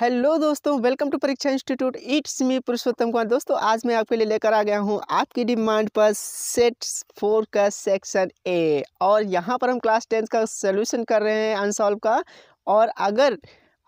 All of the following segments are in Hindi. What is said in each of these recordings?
हेलो दोस्तों welcome to Pariksha institute it's me Purushottam Kumar दोस्तों आज मैं आपके लिए लेकर आ गया हूँ आपकी डिमांड पर सेट फोर का सेक्शन ए और यहाँ पर हम क्लास टेंथ का सोल्यूशन कर रहे हैं अनसॉल्व का और अगर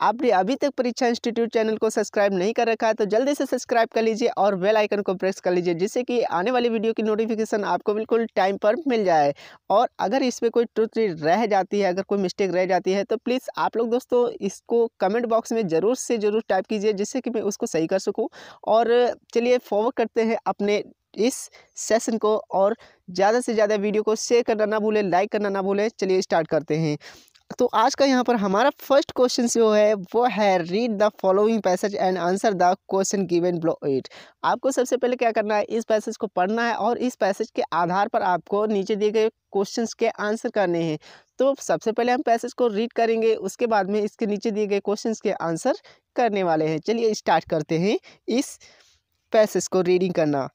आपने अभी तक परीक्षा इंस्टीट्यूट चैनल को सब्सक्राइब नहीं कर रखा है तो जल्दी से सब्सक्राइब कर लीजिए और बेल आइकन को प्रेस कर लीजिए जिससे कि आने वाली वीडियो की नोटिफिकेशन आपको बिल्कुल टाइम पर मिल जाए और अगर इसमें कोई ट्रुथ रह जाती है अगर कोई मिस्टेक रह जाती है तो प्लीज़ आप लोग दोस्तों इसको कमेंट बॉक्स में ज़रूर से ज़रूर टाइप कीजिए जिससे कि मैं उसको सही कर सकूँ और चलिए फॉरवर्ड करते हैं अपने इस सेशन को और ज़्यादा से ज़्यादा वीडियो को शेयर करना ना भूलें लाइक करना ना भूलें चलिए स्टार्ट करते हैं तो आज का यहाँ पर हमारा फर्स्ट क्वेश्चन जो है वो है read the following passage and answer the question given below it आपको सबसे पहले क्या करना है इस पैसेज को पढ़ना है और इस पैसेज के आधार पर आपको नीचे दिए गए क्वेश्चंस के आंसर करने हैं तो सबसे पहले हम पैसेज को रीड करेंगे उसके बाद में इसके नीचे दिए गए क्वेश्चन के आंसर करने वाले हैं चलिए स्टार्ट करते हैं इस पैसेज को रीडिंग करना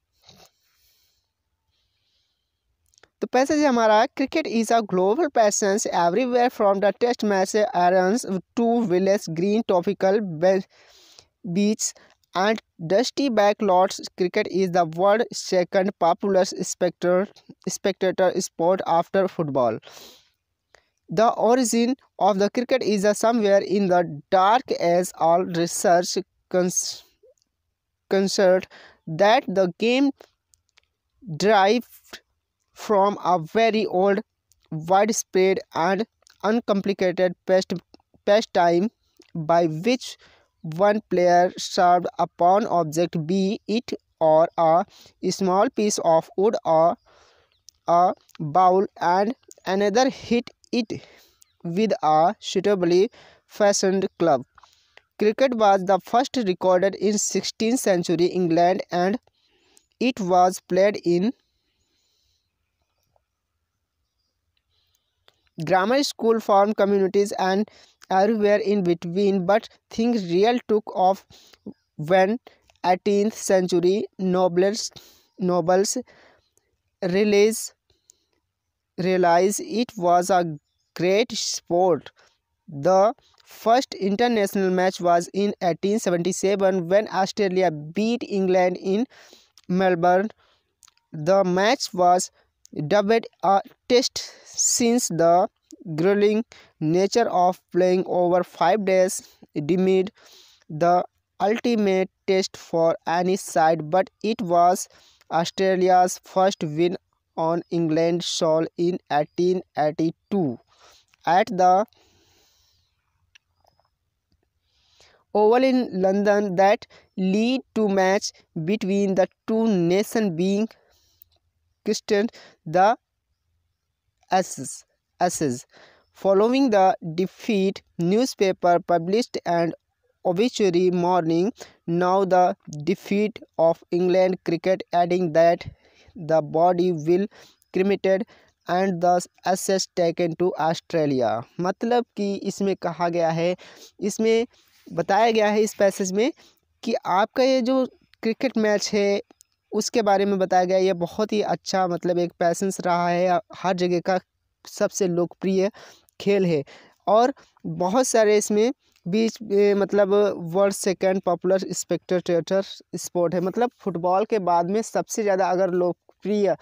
The passage हमारा cricket is a global passion everywhere from the test match irons to village green tropical beach and dusty backlots cricket is the world's second popular spectator, spectator sport after football the origin of the cricket is somewhere in the dark as all research cons- concerned that the game derived from a very old, widespread and uncomplicated past pastime by which one player served upon object be it or a small piece of wood or a bowl and another hit it with a suitably fashioned club. Cricket was the first recorded in 16th century England and it was played in Grammar school formed communities and everywhere in between but things real took off when 18th century nobles nobles realize realize it was a great sport the first international match was in 1877 when australia beat england in melbourne the match was debate a test since the grueling nature of playing over five days deemed the ultimate test for any side but it was Australia's first win on England soil in 1882 at the Oval in London that lead to match between the two nations being christened the Ashes Ashes following the defeat newspaper published and obituary morning now the defeat of England cricket adding that the body will cremated and the ashes taken to Australia मतलब कि इसमें कहा गया है इसमें बताया गया है इस पैसेज में कि आपका ये जो क्रिकेट मैच है उसके बारे में बताया गया यह बहुत ही अच्छा मतलब एक पैसेंस रहा है हर जगह का सबसे लोकप्रिय खेल है और बहुत सारे इसमें बीच मतलब world second popular spectator sport है मतलब फुटबॉल के बाद में सबसे ज़्यादा अगर लोकप्रिय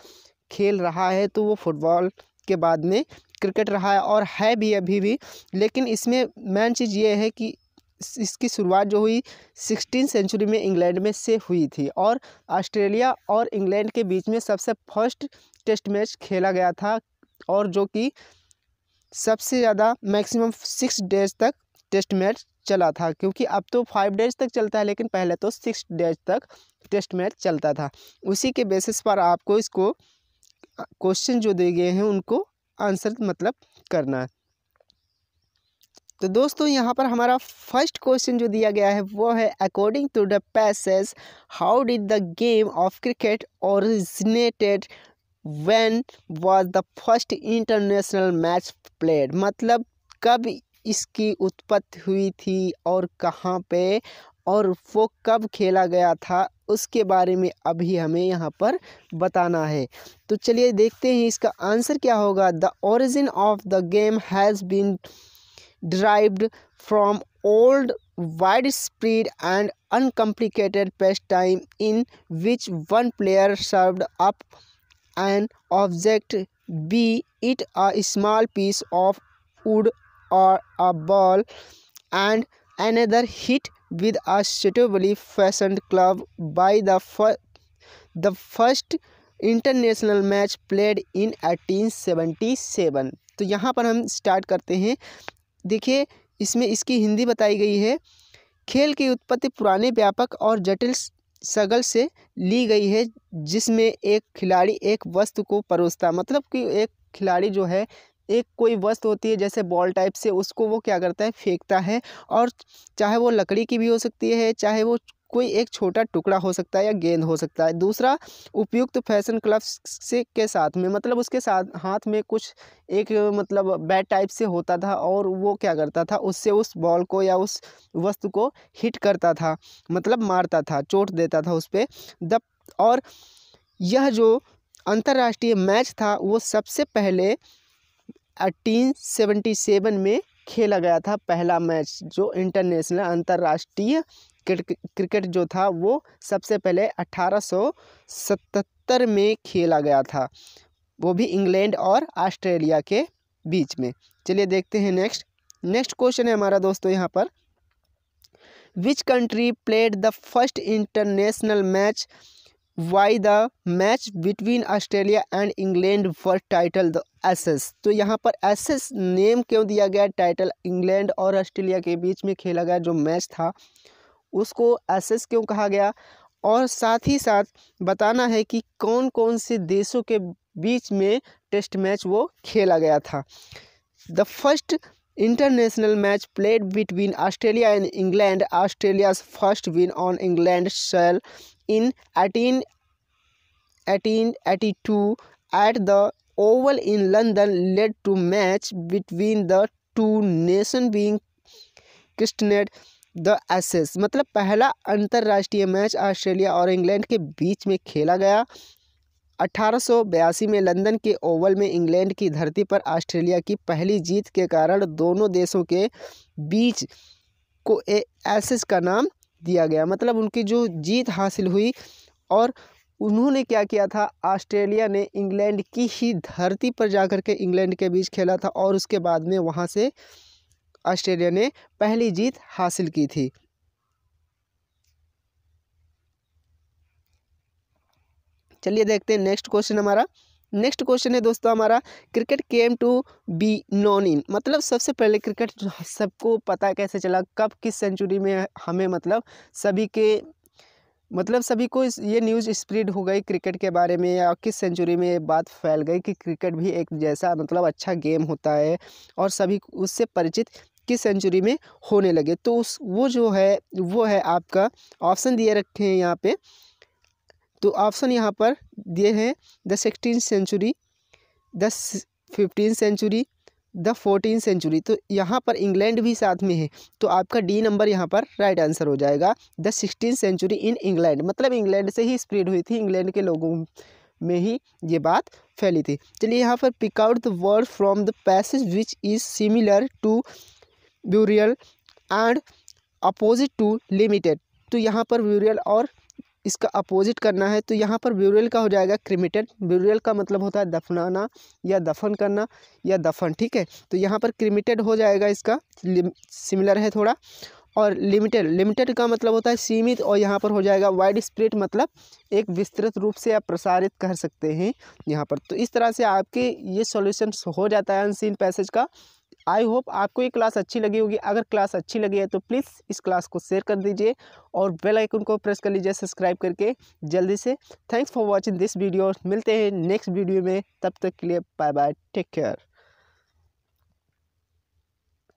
खेल रहा है तो वो फुटबॉल के बाद में क्रिकेट रहा है और है भी अभी भी लेकिन इसमें मेन चीज़ ये है कि इसकी शुरुआत जो हुई सिक्सटीन सेंचुरी में इंग्लैंड में से हुई थी और ऑस्ट्रेलिया और इंग्लैंड के बीच में सबसे फर्स्ट टेस्ट मैच खेला गया था और जो कि सबसे ज़्यादा मैक्सिमम सिक्स डेज तक टेस्ट मैच चला था क्योंकि अब तो फाइव डेज तक चलता है लेकिन पहले तो सिक्स डेज तक टेस्ट मैच चलता था उसी के बेसिस पर आपको इसको क्वेश्चन जो दिए गए हैं उनको आंसर मतलब करना है तो दोस्तों यहाँ पर हमारा फर्स्ट क्वेश्चन जो दिया गया है वो है according to the passage how did the game of cricket originated when was the first international match played मतलब कब इसकी उत्पत्ति हुई थी और कहाँ पे और वो कब खेला गया था उसके बारे में अभी हमें यहाँ पर बताना है तो चलिए देखते हैं इसका आंसर क्या होगा the origin of the game has been derived from old widespread and uncomplicated pastime in which one player served up an object be it a small piece of wood or a ball and another hit with a suitably fashioned club by the, fir the first international match played in 1877 तो यहाँ पर हम स्टार्ट करते हैं देखिए इसमें इसकी हिंदी बताई गई है खेल की उत्पत्ति पुराने व्यापक और जटिल सगल से ली गई है जिसमें एक खिलाड़ी एक वस्तु को परोसता मतलब कि एक खिलाड़ी जो है एक कोई वस्तु होती है जैसे बॉल टाइप से उसको वो क्या करता है फेंकता है और चाहे वो लकड़ी की भी हो सकती है चाहे वो कोई एक छोटा टुकड़ा हो सकता है या गेंद हो सकता है दूसरा उपयुक्त फैशन क्लब्स से के साथ में मतलब उसके साथ हाथ में कुछ एक मतलब बैट टाइप से होता था और वो क्या करता था उससे उस बॉल को या उस वस्तु को हिट करता था मतलब मारता था चोट देता था उस पर दब और यह जो अंतर्राष्ट्रीय मैच था वो सबसे पहले अट्टीन सेवेंटी सेवन में खेला गया था पहला मैच जो इंटरनेशनल अंतर्राष्ट्रीय क्रिकेट जो था वो सबसे पहले अठारह में खेला गया था वो भी इंग्लैंड और ऑस्ट्रेलिया के बीच में चलिए देखते हैं नेक्स्ट नेक्स्ट क्वेश्चन है हमारा दोस्तों यहाँ पर which country played the first international match why the match between Australia and England for title the Ashes तो यहाँ पर एसेस नेम क्यों दिया गया टाइटल इंग्लैंड और ऑस्ट्रेलिया के बीच में खेला गया जो मैच था उसको एसेस क्यों कहा गया और साथ ही साथ बताना है कि कौन कौन से देशों के बीच में टेस्ट मैच वो खेला गया था the first played between Australia and England Australia first win on England soil in eighteen eighteen eighty two at the Oval in London led to match between the two nation being christened the Ashes मतलब पहला अंतर्राष्ट्रीय मैच ऑस्ट्रेलिया और इंग्लैंड के बीच में खेला गया 1882 में लंदन के ओवल में इंग्लैंड की धरती पर ऑस्ट्रेलिया की पहली जीत के कारण दोनों देशों के बीच को एसेस का नाम दिया गया मतलब उनकी जो जीत हासिल हुई और उन्होंने क्या किया था ऑस्ट्रेलिया ने इंग्लैंड की ही धरती पर जाकर के इंग्लैंड के बीच खेला था और उसके बाद में वहाँ से ऑस्ट्रेलिया ने पहली जीत हासिल की थी चलिए देखते हैं नेक्स्ट क्वेश्चन हमारा नेक्स्ट क्वेश्चन है दोस्तों हमारा cricket came to be known in मतलब सबसे पहले क्रिकेट सबको पता कैसे चला कब किस सेंचुरी में हमें मतलब सभी के मतलब सभी को ये न्यूज़ स्प्रेड हो गई क्रिकेट के बारे में या किस सेंचुरी में ये बात फैल गई कि क्रिकेट भी एक जैसा मतलब अच्छा गेम होता है और सभी उससे परिचित किस सेंचुरी में होने लगे तो उस वो जो है वो है आपका ऑप्शन दिए रखे हैं यहाँ पे तो ऑप्शन यहाँ पर दिए हैं the sixteen century the fifteen century the fourteen century तो यहाँ पर इंग्लैंड भी साथ में है तो आपका डी नंबर यहाँ पर राइट आंसर हो जाएगा the sixteen century in England मतलब इंग्लैंड से ही स्प्रेड हुई थी इंग्लैंड के लोगों में ही ये बात फैली थी चलिए यहाँ पर pick out the word from the passage which is similar to burial and opposite to limited तो यहाँ पर ब्यूरियल और इसका अपोजिट करना है तो यहाँ पर ब्यूरियल का हो जाएगा क्रिमिटेड ब्यूरियल का मतलब होता है दफनाना या दफन करना या दफन ठीक है तो यहाँ पर क्रिमिटेड हो जाएगा इसका सिमिलर है थोड़ा और लिमिटेड लिमिटेड का मतलब होता है सीमित और यहाँ पर हो जाएगा वाइड स्प्रेड मतलब एक विस्तृत रूप से आप प्रसारित कर सकते हैं यहाँ पर तो इस तरह से आपके ये सॉल्यूशन हो जाता है अनसीन पैसेज का आई होप आपको ये क्लास अच्छी लगी होगी अगर क्लास अच्छी लगी है तो प्लीज़ इस क्लास को शेयर कर दीजिए और बेल आइकन को प्रेस कर लीजिए सब्सक्राइब करके जल्दी से thanks for watching this video मिलते हैं नेक्स्ट वीडियो में तब तक के लिए बाय बाय टेक केयर